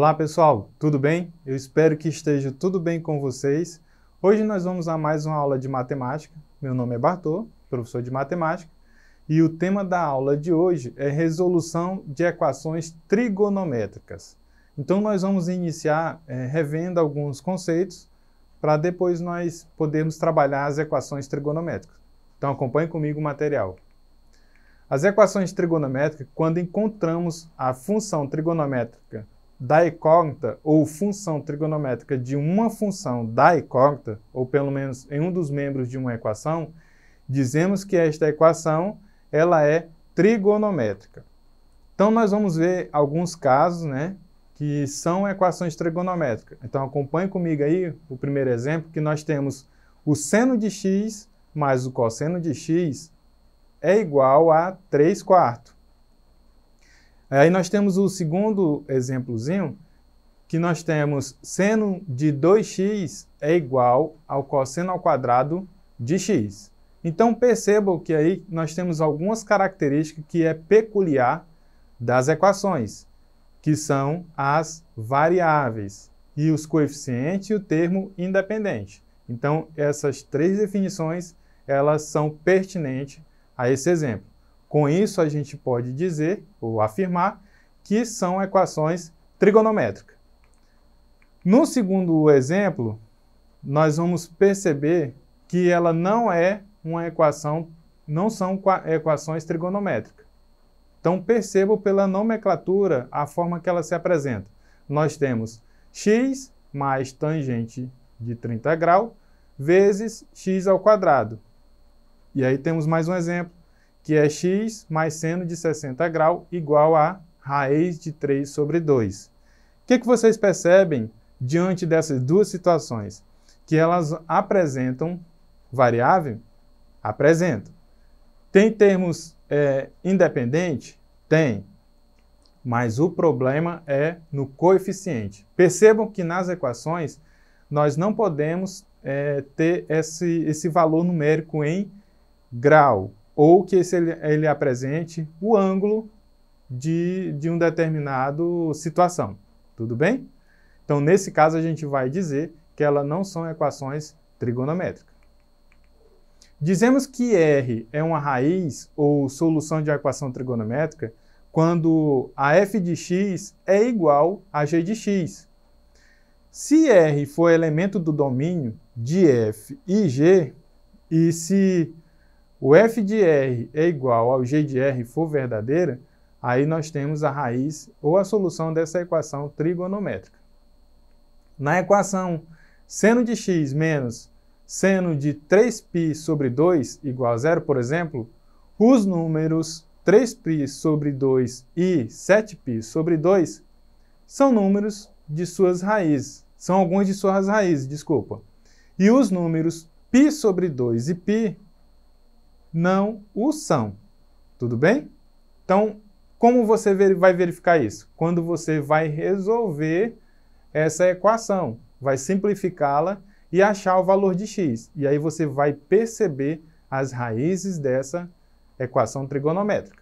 Olá pessoal, tudo bem? Eu espero que esteja tudo bem com vocês. Hoje nós vamos a mais uma aula de matemática. Meu nome é Bartô, professor de matemática, e o tema da aula de hoje é resolução de equações trigonométricas. Então nós vamos iniciar é, revendo alguns conceitos para depois nós podermos trabalhar as equações trigonométricas. Então acompanhe comigo o material. As equações trigonométricas, quando encontramos a função trigonométrica da incógnita ou função trigonométrica de uma função da incógnita, ou pelo menos em um dos membros de uma equação, dizemos que esta equação ela é trigonométrica. Então nós vamos ver alguns casos, né, que são equações trigonométricas. Então acompanhe comigo aí o primeiro exemplo que nós temos o seno de x mais o cosseno de x é igual a 3 quartos. É, aí nós temos o segundo exemplozinho, que nós temos seno de 2x é igual ao cosseno ao quadrado de x. Então percebam que aí nós temos algumas características que é peculiar das equações, que são as variáveis e os coeficientes e o termo independente. Então essas três definições elas são pertinentes a esse exemplo. Com isso, a gente pode dizer ou afirmar que são equações trigonométricas. No segundo exemplo, nós vamos perceber que ela não é uma equação, não são equações trigonométricas. Então percebo pela nomenclatura a forma que ela se apresenta. Nós temos x mais tangente de 30 graus vezes x ao quadrado. E aí temos mais um exemplo, que é x mais seno de 60 graus igual a raiz de 3 sobre 2. O que, é que vocês percebem diante dessas duas situações? Que elas apresentam variável? Apresentam. Tem termos é, independentes? Tem. Mas o problema é no coeficiente. Percebam que nas equações nós não podemos é, ter esse, esse valor numérico em grau, ou que esse, ele, ele apresente o ângulo de, de um determinado situação. Tudo bem? Então, nesse caso, a gente vai dizer que elas não são equações trigonométricas. Dizemos que R é uma raiz ou solução de equação trigonométrica quando a f de x é igual a g de x. Se R for elemento do domínio de f e g, e se o f de r é igual ao g de r for verdadeira, aí nós temos a raiz ou a solução dessa equação trigonométrica. Na equação seno de x menos seno de 3π sobre 2 igual a zero, por exemplo, os números 3π sobre 2 e 7π sobre 2 são números de suas raízes, são algumas de suas raízes, desculpa. E os números π sobre 2 e π não o são. Tudo bem? Então, como você vai verificar isso? Quando você vai resolver essa equação, vai simplificá-la e achar o valor de x. E aí você vai perceber as raízes dessa equação trigonométrica.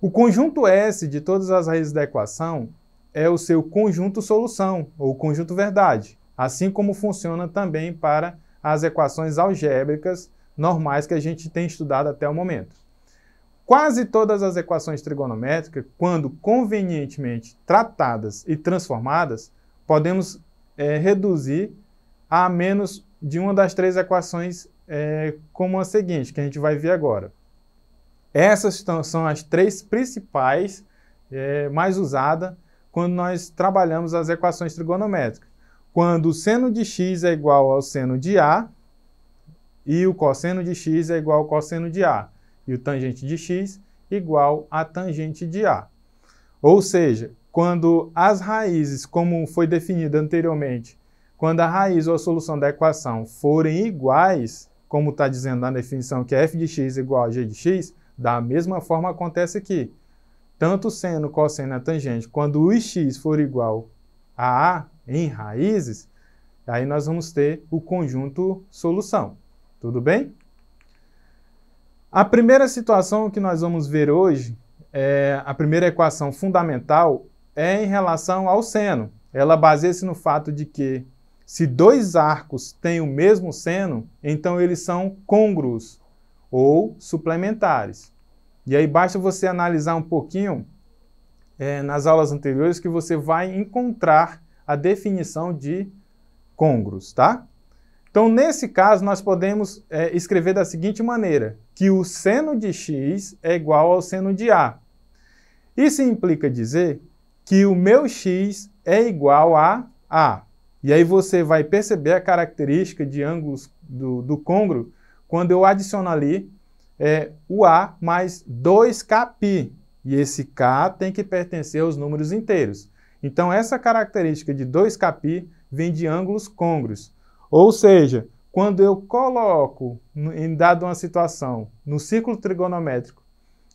O conjunto S de todas as raízes da equação é o seu conjunto solução, ou conjunto verdade, assim como funciona também para as equações algébricas normais que a gente tem estudado até o momento. Quase todas as equações trigonométricas, quando convenientemente tratadas e transformadas, podemos é, reduzir a menos de uma das três equações é, como a seguinte, que a gente vai ver agora. Essas são as três principais é, mais usadas quando nós trabalhamos as equações trigonométricas. Quando o seno de x é igual ao seno de a, e o cosseno de x é igual ao cosseno de A. E o tangente de x igual à tangente de A. Ou seja, quando as raízes, como foi definido anteriormente, quando a raiz ou a solução da equação forem iguais, como está dizendo na definição que é f de x igual a g de x, da mesma forma acontece aqui. Tanto seno, cosseno e tangente, quando o x for igual a A em raízes, aí nós vamos ter o conjunto solução. Tudo bem? A primeira situação que nós vamos ver hoje, é, a primeira equação fundamental, é em relação ao seno. Ela baseia-se no fato de que se dois arcos têm o mesmo seno, então eles são côngruos ou suplementares. E aí basta você analisar um pouquinho é, nas aulas anteriores que você vai encontrar a definição de congruos tá? Então, nesse caso, nós podemos é, escrever da seguinte maneira, que o seno de x é igual ao seno de a. Isso implica dizer que o meu x é igual a a. E aí você vai perceber a característica de ângulos do, do congro quando eu adiciono ali é, o a mais 2kπ. E esse k tem que pertencer aos números inteiros. Então, essa característica de 2kπ vem de ângulos congruos. Ou seja, quando eu coloco, em dado uma situação, no círculo trigonométrico,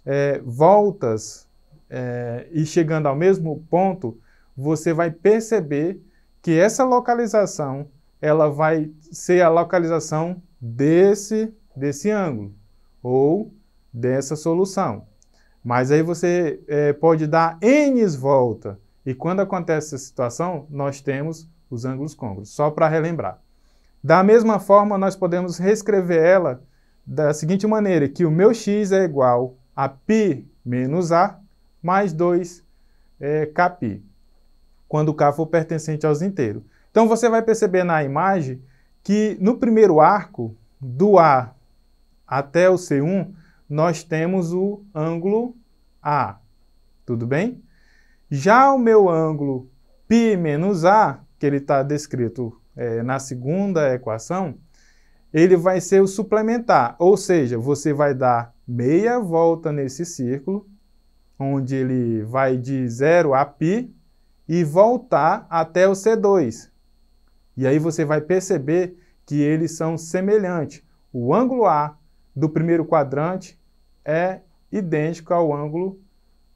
é, voltas é, e chegando ao mesmo ponto, você vai perceber que essa localização ela vai ser a localização desse, desse ângulo ou dessa solução. Mas aí você é, pode dar n volta e quando acontece essa situação, nós temos os ângulos côncavos, só para relembrar. Da mesma forma, nós podemos reescrever ela da seguinte maneira, que o meu x é igual a π menos a mais 2 é, kπ, quando k for pertencente aos inteiros. Então você vai perceber na imagem que no primeiro arco, do A até o C1, nós temos o ângulo A, tudo bem? Já o meu ângulo π menos A, que ele está descrito é, na segunda equação, ele vai ser o suplementar, ou seja, você vai dar meia volta nesse círculo, onde ele vai de 0 a π e voltar até o C2. E aí você vai perceber que eles são semelhantes. O ângulo A do primeiro quadrante é idêntico ao ângulo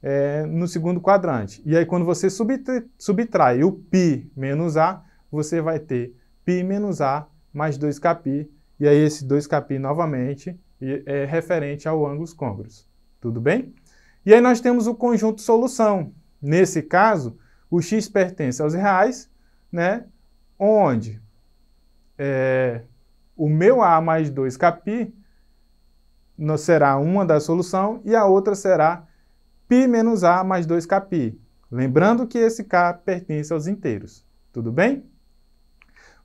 é, no segundo quadrante. E aí quando você subtrai, subtrai o π menos A, você vai ter π menos A mais 2kπ, e aí esse 2kπ novamente é referente ao ângulos côngruos. Tudo bem? E aí nós temos o conjunto solução. Nesse caso, o x pertence aos reais, né? onde é, o meu A mais 2kπ será uma da solução e a outra será π menos A mais 2kπ. Lembrando que esse K pertence aos inteiros. Tudo bem?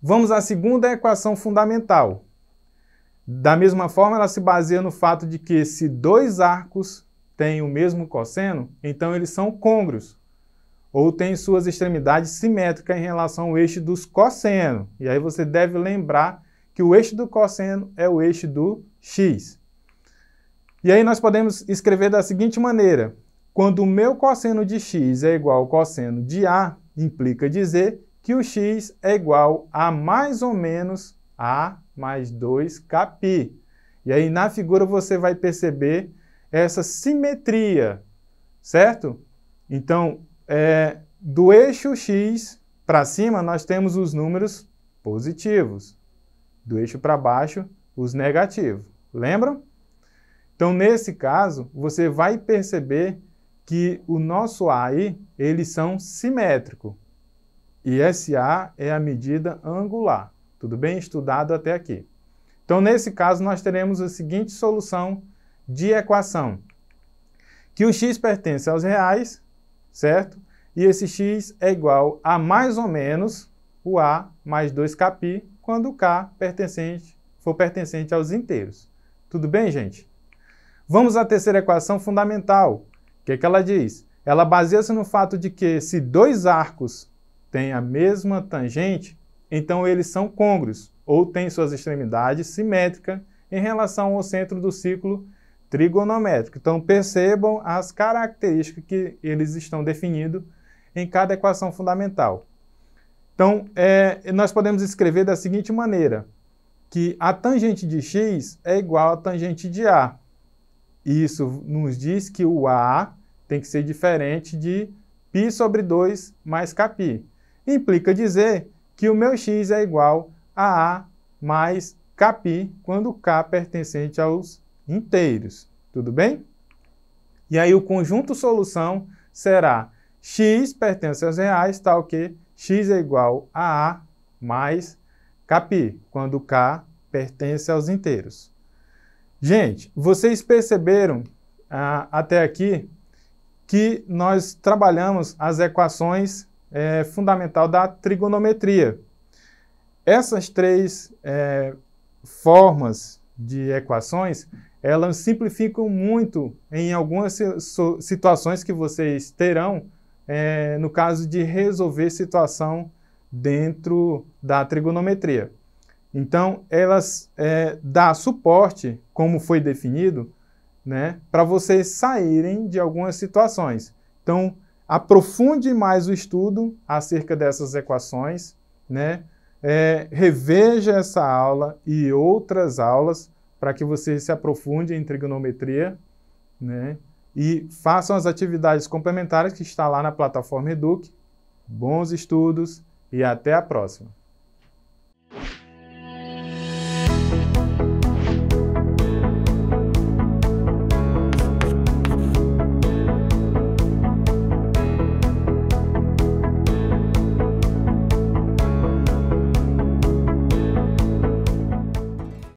Vamos à segunda equação fundamental. Da mesma forma, ela se baseia no fato de que se dois arcos têm o mesmo cosseno, então eles são côngruos, ou têm suas extremidades simétricas em relação ao eixo dos cosseno. E aí você deve lembrar que o eixo do cosseno é o eixo do x. E aí nós podemos escrever da seguinte maneira: quando o meu cosseno de x é igual ao cosseno de a, implica dizer que o x é igual a mais ou menos a mais 2 kπ. E aí na figura você vai perceber essa simetria, certo? Então, é, do eixo x para cima nós temos os números positivos, do eixo para baixo os negativos, lembram? Então, nesse caso, você vai perceber que o nosso e, eles são simétricos. E SA é a medida angular. Tudo bem? Estudado até aqui. Então, nesse caso, nós teremos a seguinte solução de equação. Que o x pertence aos reais, certo? E esse x é igual a mais ou menos o a mais 2kπ, quando o k pertencente, for pertencente aos inteiros. Tudo bem, gente? Vamos à terceira equação fundamental. O que, é que ela diz? Ela baseia-se no fato de que se dois arcos têm a mesma tangente, então eles são côngruos ou têm suas extremidades simétricas em relação ao centro do ciclo trigonométrico. Então percebam as características que eles estão definindo em cada equação fundamental. Então, é, nós podemos escrever da seguinte maneira, que a tangente de x é igual à tangente de a. Isso nos diz que o a tem que ser diferente de π sobre 2 mais kπ implica dizer que o meu x é igual a a mais kπ, quando k pertencente aos inteiros. Tudo bem? E aí o conjunto solução será x pertence aos reais, tal que x é igual a a mais kπ, quando k pertence aos inteiros. Gente, vocês perceberam ah, até aqui que nós trabalhamos as equações é, fundamental da trigonometria. Essas três é, formas de equações, elas simplificam muito em algumas situações que vocês terão é, no caso de resolver situação dentro da trigonometria. Então, elas é, suporte, como foi definido, né, para vocês saírem de algumas situações. Então, aprofunde mais o estudo acerca dessas equações, né? É, reveja essa aula e outras aulas para que você se aprofunde em trigonometria, né? E façam as atividades complementares que está lá na plataforma Eduque. Bons estudos e até a próxima!